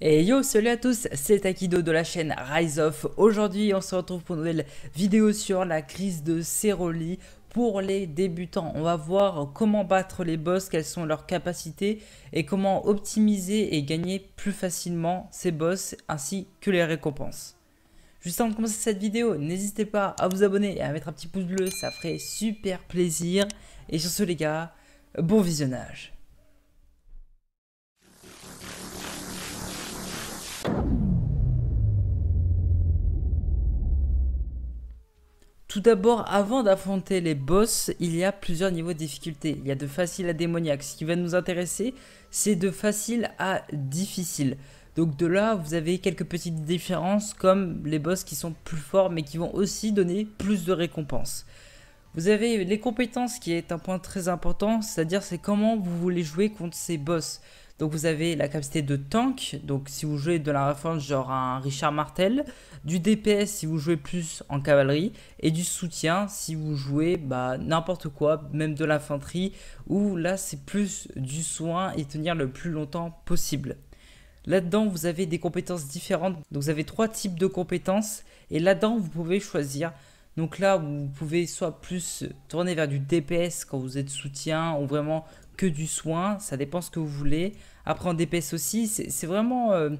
Et yo, salut à tous, c'est Akido de la chaîne Rise Off. Aujourd'hui, on se retrouve pour une nouvelle vidéo sur la crise de Ceroli pour les débutants. On va voir comment battre les boss, quelles sont leurs capacités et comment optimiser et gagner plus facilement ces boss ainsi que les récompenses. Juste avant de commencer cette vidéo, n'hésitez pas à vous abonner et à mettre un petit pouce bleu, ça ferait super plaisir. Et sur ce les gars, bon visionnage. Tout d'abord, avant d'affronter les boss, il y a plusieurs niveaux de difficulté. Il y a de facile à démoniaque. Ce qui va nous intéresser, c'est de facile à difficile. Donc de là, vous avez quelques petites différences comme les boss qui sont plus forts mais qui vont aussi donner plus de récompenses. Vous avez les compétences qui est un point très important, c'est-à-dire c'est comment vous voulez jouer contre ces boss. Donc vous avez la capacité de tank, donc si vous jouez de la référence genre un Richard Martel, du DPS si vous jouez plus en cavalerie, et du soutien si vous jouez bah, n'importe quoi, même de l'infanterie, où là c'est plus du soin et tenir le plus longtemps possible. Là-dedans, vous avez des compétences différentes. Donc, vous avez trois types de compétences. Et là-dedans, vous pouvez choisir. Donc là, vous pouvez soit plus tourner vers du DPS quand vous êtes soutien ou vraiment que du soin, ça dépend ce que vous voulez. Après en DPS aussi, c'est vraiment euh,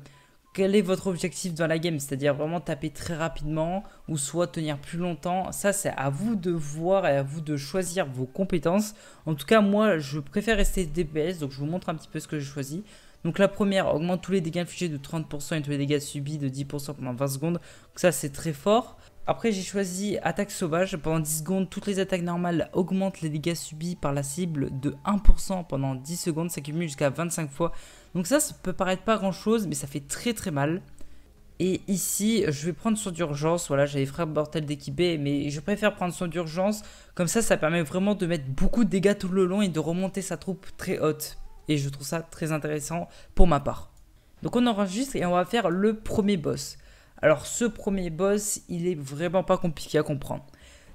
quel est votre objectif dans la game, c'est-à-dire vraiment taper très rapidement ou soit tenir plus longtemps. Ça c'est à vous de voir et à vous de choisir vos compétences. En tout cas moi je préfère rester DPS, donc je vous montre un petit peu ce que j'ai choisi. Donc la première augmente tous les dégâts infligés de 30% et tous les dégâts subis de 10% pendant 20 secondes. Donc ça c'est très fort. Après, j'ai choisi attaque sauvage. Pendant 10 secondes, toutes les attaques normales augmentent les dégâts subis par la cible de 1% pendant 10 secondes. Ça cumule jusqu'à 25 fois. Donc ça, ça peut paraître pas grand-chose, mais ça fait très très mal. Et ici, je vais prendre son d'urgence. Voilà, j'avais frappe mortel d'équipé, mais je préfère prendre soin d'urgence. Comme ça, ça permet vraiment de mettre beaucoup de dégâts tout le long et de remonter sa troupe très haute. Et je trouve ça très intéressant pour ma part. Donc on enregistre et on va faire le premier boss. Alors ce premier boss, il est vraiment pas compliqué à comprendre.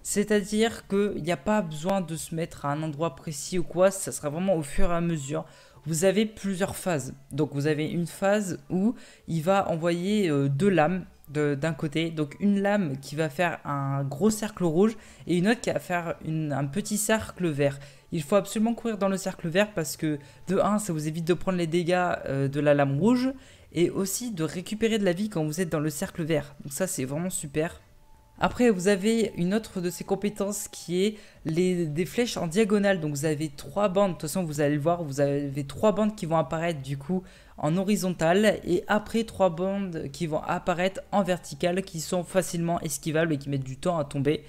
C'est-à-dire qu'il n'y a pas besoin de se mettre à un endroit précis ou quoi, ça sera vraiment au fur et à mesure. Vous avez plusieurs phases. Donc vous avez une phase où il va envoyer euh, deux lames d'un côté. Donc une lame qui va faire un gros cercle rouge et une autre qui va faire un petit cercle vert. Il faut absolument courir dans le cercle vert parce que de 1, ça vous évite de prendre les dégâts euh, de la lame rouge et aussi de récupérer de la vie quand vous êtes dans le cercle vert. Donc ça c'est vraiment super. Après, vous avez une autre de ses compétences qui est des flèches en diagonale. Donc, vous avez trois bandes. De toute façon, vous allez le voir, vous avez trois bandes qui vont apparaître du coup en horizontale et après trois bandes qui vont apparaître en verticale qui sont facilement esquivables et qui mettent du temps à tomber.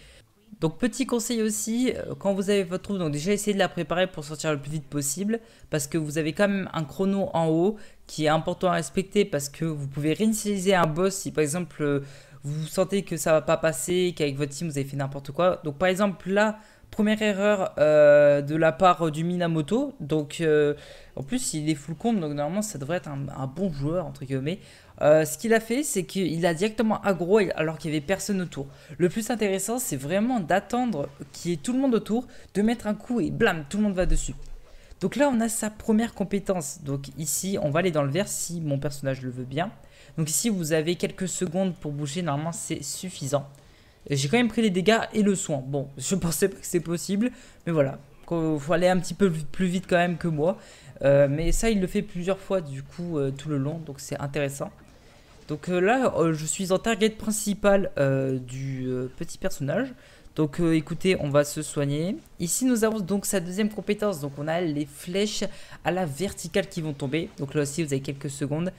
Donc petit conseil aussi, euh, quand vous avez votre troupe, donc déjà essayez de la préparer pour sortir le plus vite possible, parce que vous avez quand même un chrono en haut qui est important à respecter, parce que vous pouvez réinitialiser un boss si par exemple euh, vous sentez que ça va pas passer, qu'avec votre team vous avez fait n'importe quoi. Donc par exemple là, Première erreur euh, de la part euh, du Minamoto. Donc, euh, en plus, il est full compte, donc normalement, ça devrait être un, bon joueur, entre guillemets. ce qu'il a fait, c'est qu'il a directement aggro alors qu'il n'y avait personne autour. Le plus intéressant, c'est vraiment d'attendre qu'il y ait tout le monde autour, de mettre un coup et blam, tout le monde va dessus. Donc là, on a sa première compétence. Donc ici, on va aller dans le vert si mon personnage le veut bien. Donc ici, vous avez quelques secondes pour bouger. Normalement, c'est suffisant. J'ai quand même pris les dégâts et le soin. Bon, je pensais pas que c'était possible, mais voilà. Il faut aller un petit peu plus vite quand même que moi. Euh, mais ça, il le fait plusieurs fois du coup euh, tout le long, donc c'est intéressant. Donc euh, là, je suis en target principal du petit personnage. Donc écoutez, on va se soigner. Ici, nous avons donc sa deuxième compétence. Donc on a les flèches à la verticale qui vont tomber. Donc là aussi, vous avez quelques secondes.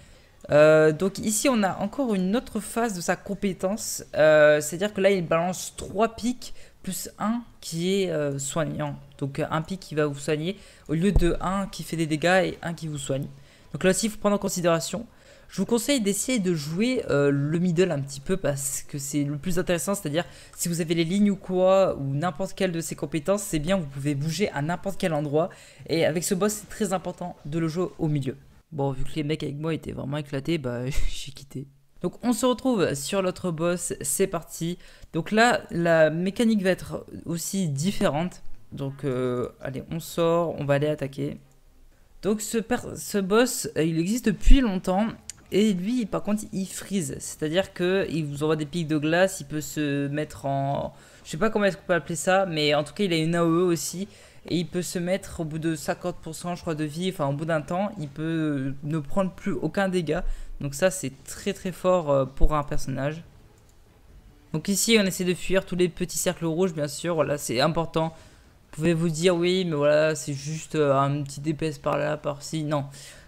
Euh, donc ici, on a encore une autre phase de sa compétence. Euh, c'est-à-dire que là, il balance 3 pics plus 1 qui est euh, soignant. Donc un pic qui va vous soigner au lieu de 1 qui fait des dégâts et 1 qui vous soigne. Donc là aussi, il faut prendre en considération. Je vous conseille d'essayer de jouer le middle un petit peu parce que c'est le plus intéressant. C'est-à-dire si vous avez les lignes ou quoi ou n'importe quelle de ses compétences, c'est bien, vous pouvez bouger à n'importe quel endroit. Et avec ce boss, c'est très important de le jouer au milieu. Bon, vu que les mecs avec moi étaient vraiment éclatés, bah j'ai quitté. Donc on se retrouve sur l'autre boss, c'est parti. Donc là, la mécanique va être aussi différente. Donc euh, allez, on sort, on va aller attaquer. Donc ce, ce boss, euh, il existe depuis longtemps. Et lui, par contre, il freeze. C'est-à-dire qu'il vous envoie des pics de glace, il peut se mettre en... Je sais pas comment est-ce qu'on peut appeler ça, mais en tout cas, il a une AOE aussi et il peut se mettre au bout de 50% je crois de vie, enfin au bout d'un temps, il peut ne prendre plus aucun dégât. Donc ça c'est très très fort euh, pour un personnage. Donc ici on essaie de fuir tous les petits cercles rouges bien sûr, voilà c'est important. Vous pouvez vous dire oui mais voilà c'est juste euh, un petit DPS par là, par ci, non.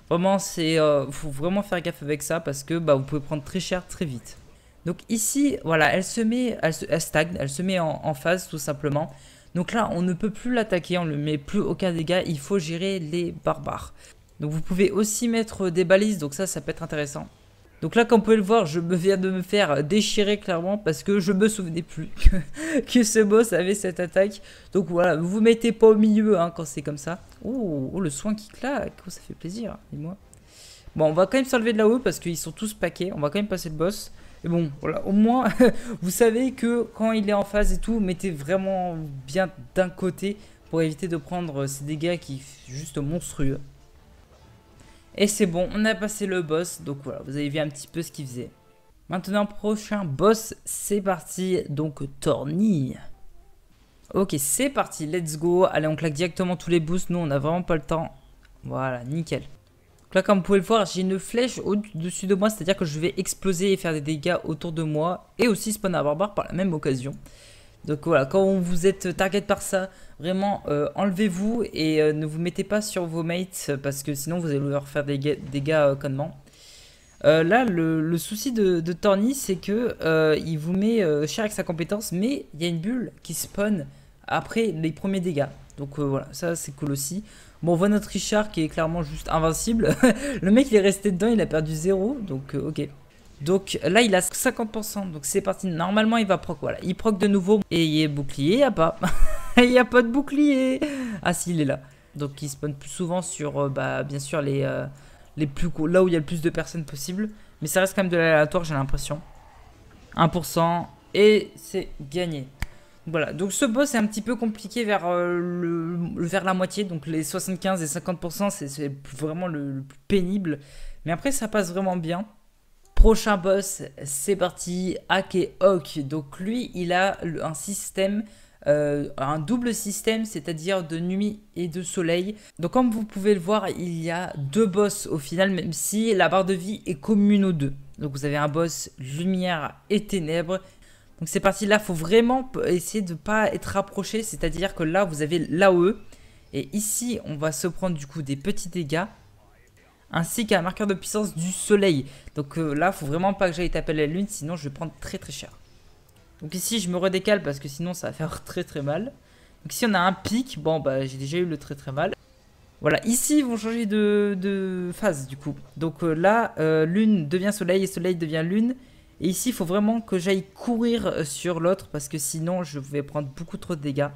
Vraiment c'est, euh, faut vraiment faire gaffe avec ça parce que bah, vous pouvez prendre très cher très vite. Donc ici, voilà, elle se met, elle, stagne, elle se met en phase tout simplement. Donc là, on ne peut plus l'attaquer, on ne le met plus aucun dégât, il faut gérer les barbares. Donc vous pouvez aussi mettre des balises, donc ça, ça peut être intéressant. Donc là, comme vous pouvez le voir, je viens de me faire déchirer clairement parce que je me souvenais plus que, ce boss avait cette attaque. Donc voilà, vous mettez pas au milieu hein, quand c'est comme ça. Oh, le soin qui claque, oh, ça fait plaisir, hein, dis-moi. Bon, on va quand même s'enlever de là-haut parce qu'ils sont tous paqués, On va quand même passer le boss. Et bon, voilà, au moins, vous savez que quand il est en phase et tout, mettez vraiment bien d'un côté pour éviter de prendre ces dégâts qui sont juste monstrueux. Et c'est bon, on a passé le boss, donc voilà, vous avez vu un petit peu ce qu'il faisait. Maintenant, prochain boss, c'est parti, donc Torni. Ok, c'est parti, let's go. Allez, on claque directement tous les boosts, nous on n'a vraiment pas le temps. Voilà, nickel. Donc là, comme vous pouvez le voir, j'ai une flèche au-dessus de moi, c'est-à-dire que je vais exploser et faire des dégâts autour de moi, et aussi spawn à barbare par la même occasion. Donc voilà, quand vous êtes target par ça, vraiment euh, enlevez-vous et euh, ne vous mettez pas sur vos mates parce que sinon vous allez leur faire des dégâts euh, euh, là, le, souci de, de c'est que il vous met cher avec sa compétence, mais il y a une bulle qui spawn après les premiers dégâts. Donc voilà, ça c'est cool aussi. Bon, on voit notre Richard qui est clairement juste invincible. le mec, il est resté dedans, il a perdu 0, donc euh, ok. Donc là, il a 50%, donc c'est parti. Normalement, il va proc, voilà. Il proc de nouveau, et il est bouclier, il n'y a pas. il n'y a pas de bouclier. Ah si, il est là. Donc il spawn plus souvent sur, euh, bah, bien sûr, les, euh, les plus là où il y a le plus de personnes possible. Mais ça reste quand même de l'aléatoire, j'ai l'impression. 1%, et c'est gagné. Voilà, donc ce boss est un petit peu compliqué vers, euh, le, vers la moitié, donc les 75 et 50%, c'est vraiment le, plus pénible. Mais après, ça passe vraiment bien. Prochain boss, c'est parti, Hack et Donc lui, il a un système euh, un double système, c'est-à-dire de nuit et de soleil. Donc comme vous pouvez le voir, il y a deux boss au final, même si la barre de vie est commune aux deux. Donc vous avez un boss lumière et ténèbres, donc c'est parti, là faut vraiment essayer de ne pas être rapproché, c'est-à-dire que là, vous avez l'AOE, et ici, on va se prendre du coup des petits dégâts, ainsi qu'un marqueur de puissance du soleil. Donc euh, là, faut vraiment pas que j'aille taper la lune, sinon je vais prendre très très cher. Donc ici, je me redécale parce que sinon, ça va faire très très mal. Donc si on a un pic, bon, bah j'ai déjà eu le très très mal. Voilà, ici ils vont changer de, de phase du coup. Donc euh, là, euh, lune devient soleil et soleil devient lune. Et ici, il faut vraiment que j'aille courir euh, sur l'autre parce que sinon, je vais prendre beaucoup trop de dégâts.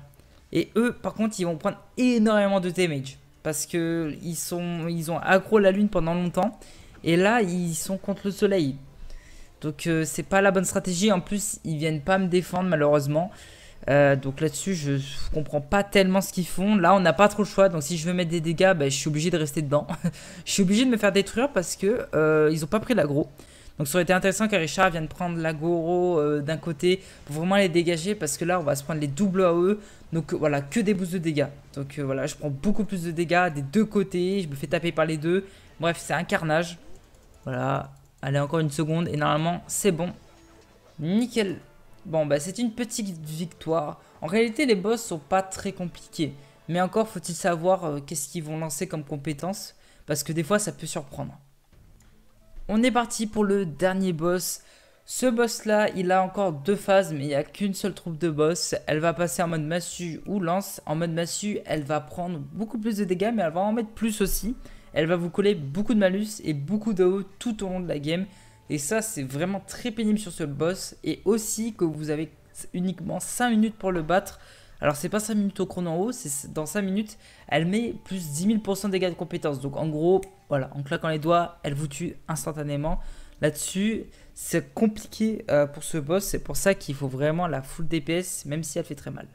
Et eux, par contre, ils vont prendre énormément de damage parce que ils, sont, ils ont accro la lune pendant longtemps. Et là, ils sont contre le soleil. Donc, euh, c'est pas la bonne stratégie. En plus, ils viennent pas me défendre malheureusement. Euh, donc là-dessus, je comprends pas tellement ce qu'ils font. Là, on n'a pas trop le choix. Donc si je veux mettre des dégâts, ben, je suis obligé de rester dedans. je suis obligé de me faire détruire parce que ils ont pas pris l'aggro. Donc ça aurait été intéressant que Richard vienne prendre l'Agoro Goro euh, d'un côté pour vraiment les dégager parce que là on va se prendre les doubles AE. Donc euh, voilà, que des boosts de dégâts. Donc euh, voilà, je prends beaucoup plus de dégâts des deux côtés, je me fais taper par les deux. Bref, c'est un carnage. Voilà, allez encore une seconde et normalement c'est bon. Nickel. Bon bah c'est une petite victoire. En réalité les boss sont pas très compliqués. Mais encore faut-il savoir qu'est-ce qu'ils vont lancer comme compétence. parce que des fois ça peut surprendre. On est parti pour le dernier boss. Ce boss là, il a encore deux phases, mais il n'y a qu'une seule troupe de boss. Elle va passer en mode massue ou lance. En mode massue, elle va prendre beaucoup plus de dégâts, mais elle va en mettre plus aussi. Elle va vous coller beaucoup de malus et beaucoup d'AO tout au long de la game. Et ça, c'est vraiment très pénible sur ce boss. Et aussi que vous avez uniquement 5 minutes pour le battre. Alors c'est pas 5 minutes au chrono en haut, c'est dans 5 minutes, elle met plus 10 000% dégâts de compétence. Donc en gros, voilà, en claquant les doigts, elle vous tue instantanément. Là-dessus, c'est compliqué euh, pour ce boss, c'est pour ça qu'il faut vraiment la full DPS, même si elle fait très mal.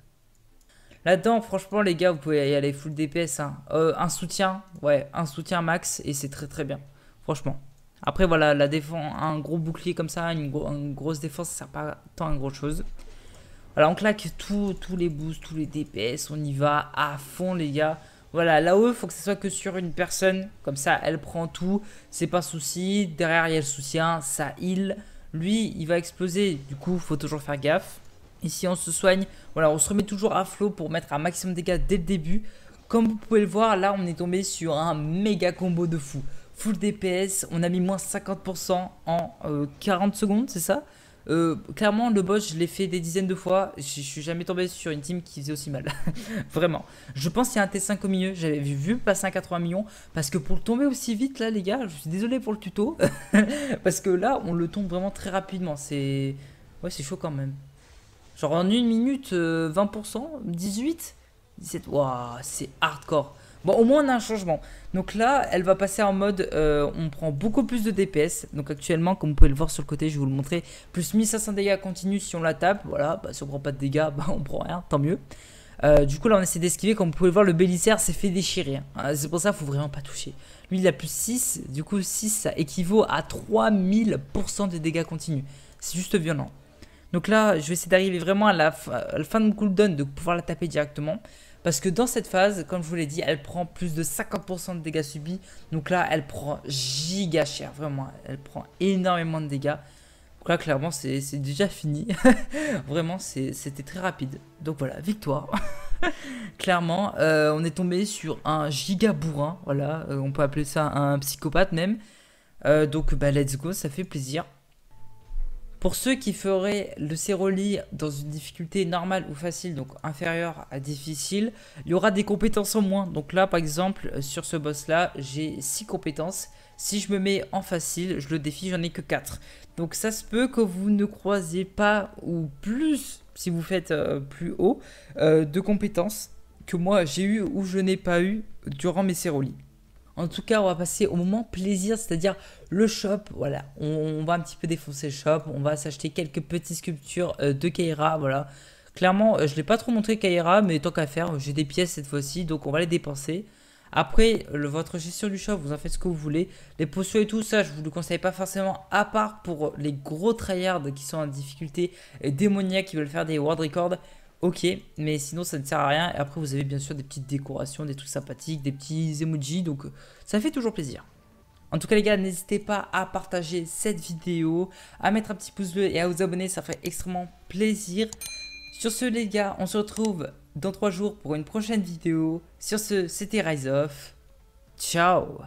Là-dedans, franchement, les gars, vous pouvez y aller full DPS. Hein. Euh, un soutien, ouais, un soutien max, et c'est très très bien, franchement. Après, voilà, la défense, un gros bouclier comme ça, une, grosse défense, ça sert pas tant à grand chose. Alors, on claque tous les boosts, tous les DPS, on y va à fond les gars. Voilà, là-haut, il faut que ce soit que sur une personne. Comme ça, elle prend tout, c'est pas souci. Derrière, il y a le soutien, ça heal. Lui, il va exploser, du coup, faut toujours faire gaffe. Ici, on se soigne. Voilà, on se remet toujours à flot pour mettre un maximum de dégâts dès le début. Comme vous pouvez le voir, là, on est tombé sur un méga combo de fou. Full DPS, on a mis moins 50% en 40 euh, secondes, c'est ça euh, clairement, le boss, je l'ai fait des dizaines de fois. Je, suis jamais tombé sur une team qui faisait aussi mal. Vraiment. Je pense qu'il y a un T5 au milieu. J'avais vu passer un 80 millions. Parce que pour le tomber aussi vite, là, les gars, je suis désolé pour le tuto. parce que là, on le tombe vraiment très rapidement. C'est. Ouais, c'est chaud quand même. Genre en une minute, 20%, 18, 17. Waouh, c'est hardcore. Bon, au moins on a un changement. Donc là, elle va passer en mode, euh, on prend beaucoup plus de DPS. Donc actuellement, comme vous pouvez le voir sur le côté, je vais vous le montrer, plus 1500 dégâts continus si on la tape. Voilà, bah, si on prend pas de dégâts, bah, on prend rien, tant mieux. Euh, du coup là on essaie d'esquiver comme vous pouvez le voir le Bélissaire s'est fait déchirer hein. ah, C'est pour ça qu'il faut vraiment pas toucher Lui il a plus 6 du coup 6 ça équivaut à 3000% de dégâts continus C'est juste violent Donc là je vais essayer d'arriver vraiment à la, à la, fin de mon cooldown de pouvoir la taper directement parce que dans cette phase, comme je vous l'ai dit, elle prend plus de 50% de dégâts subis. Donc là, elle prend giga cher, vraiment. Elle prend énormément de dégâts. Donc là, clairement, c'est déjà fini. vraiment, c'était très rapide. Donc voilà, victoire. clairement, euh, on est tombé sur un giga bourrin. Voilà, euh, on peut appeler ça un psychopathe même. Euh, donc bah let's go, ça fait plaisir. Pour ceux qui feraient le séroli dans une difficulté normale ou facile, donc inférieure à difficile, il y aura des compétences en moins. Donc là, par exemple, euh, sur ce boss-là, j'ai 6 compétences. Si je me mets en facile, je le défie, j'en ai que 4. Donc ça se peut que vous ne croisiez pas ou plus, si vous faites euh, plus haut, euh, de compétences que moi j'ai eu ou je n'ai pas eu durant mes Sérolies. En tout cas, on va passer au moment plaisir, c'est-à-dire le shop. Voilà, on, va un petit peu défoncer le shop. On va s'acheter quelques petites sculptures euh, de Kaira. Voilà, clairement, euh, je ne l'ai pas trop montré Kaira, mais tant qu'à faire, j'ai des pièces cette fois-ci, donc on va les dépenser. Après, votre gestion du shop, vous en faites ce que vous voulez. Les potions et tout ça, je vous le conseille pas forcément, à part pour les gros tryhards qui sont en difficulté, et démoniaques qui veulent faire des world records ok, mais sinon ça ne sert à rien. Et après, vous avez bien sûr des petites décorations, des trucs sympathiques, des petits emojis, donc euh, ça fait toujours plaisir. En tout cas les gars, n'hésitez pas à partager cette vidéo, à mettre un petit pouce bleu et à vous abonner, ça fait extrêmement plaisir. Sur ce les gars, on se retrouve dans trois jours pour une prochaine vidéo. Sur ce, c'était Rise Off. Ciao